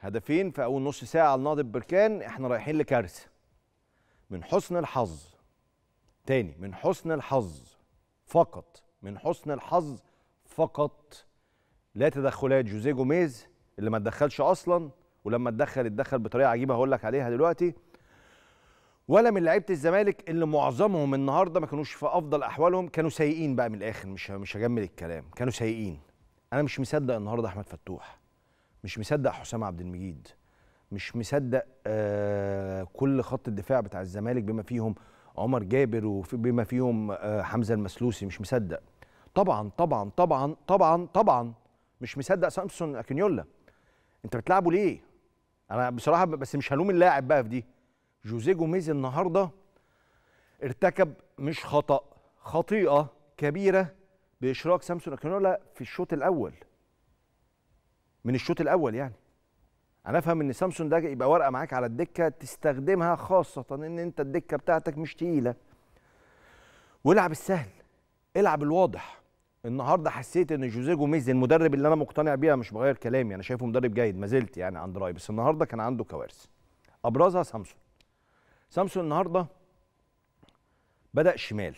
هدفين في اول نص ساعه على نهضه بركان احنا رايحين لكارثه من حسن الحظ تاني من حسن الحظ فقط من حسن الحظ فقط لا تدخلات جوزيه جوميز اللي ما اتدخلش اصلا ولما اتدخل اتدخل بطريقه عجيبه هقول لك عليها دلوقتي ولا من لعيبه الزمالك اللي معظمهم النهارده ما كانوش في افضل احوالهم كانوا سيئين بقى من الاخر مش مش هجمل الكلام كانوا سيئين انا مش مصدق النهارده احمد فتوح مش مصدق حسام عبد المجيد مش مصدق آه كل خط الدفاع بتاع الزمالك بما فيهم عمر جابر وبما فيهم آه حمزه المسلوسي مش مصدق طبعا طبعا طبعا طبعا طبعا مش مصدق سامسون اكينيولا انت بتلعبه ليه انا بصراحه بس مش هلوم اللاعب بقى في دي جوزيه جوميز النهارده ارتكب مش خطا خطيئه كبيره باشراك سامسون اكينيولا في الشوط الاول من الشوط الاول يعني انا افهم ان سامسون ده يبقى ورقه معاك على الدكه تستخدمها خاصه ان انت الدكه بتاعتك مش تقيله والعب السهل العب الواضح النهارده حسيت ان جوزيه جوميز المدرب اللي انا مقتنع بيها مش بغير كلامي انا شايفه مدرب جيد ما زلت يعني عند رايي بس النهارده كان عنده كوارث ابرزها سامسون سامسون النهارده بدا شمال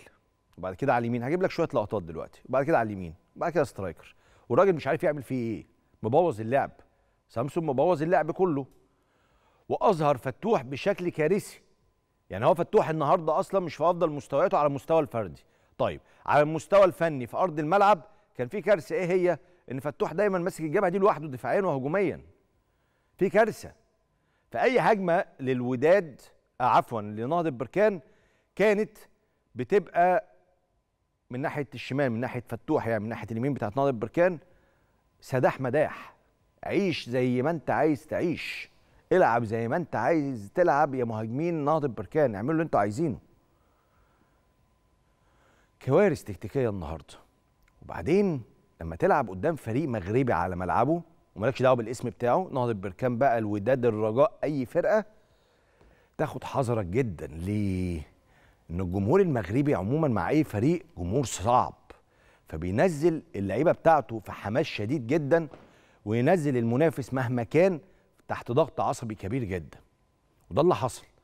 وبعد كده على اليمين هجيب لك شويه لقطات دلوقتي وبعد كده على اليمين وبعد كده سترايكر والراجل مش عارف يعمل فيه ايه مبوظ اللعب سامسون مبوظ اللعب كله واظهر فتوح بشكل كارثي يعني هو فتوح النهارده اصلا مش في افضل مستوياته على المستوى الفردي طيب على المستوى الفني في ارض الملعب كان في كارثه ايه هي ان فتوح دايما ماسك الجبهه دي لوحده دفاعيا وهجوميا في كارثه فاي هجمه للوداد آه عفوا لنهضه بركان كانت بتبقى من ناحيه الشمال من ناحيه فتوح يعني من ناحيه اليمين بتاعت نهضه بركان سداح مداح عيش زي ما انت عايز تعيش العب زي ما انت عايز تلعب يا مهاجمين نهضة بركان اعملوا اللي انتوا عايزينه كوارث تكتيكيه النهارده وبعدين لما تلعب قدام فريق مغربي على ملعبه ومالكش دعوه بالاسم بتاعه نهضه بركان بقى الوداد الرجاء اي فرقه تاخد حذرك جدا ليه ان الجمهور المغربي عموما مع اي فريق جمهور صعب فبينزل اللعيبه بتاعته في حماس شديد جدا وينزل المنافس مهما كان تحت ضغط عصبي كبير جدا وده اللي حصل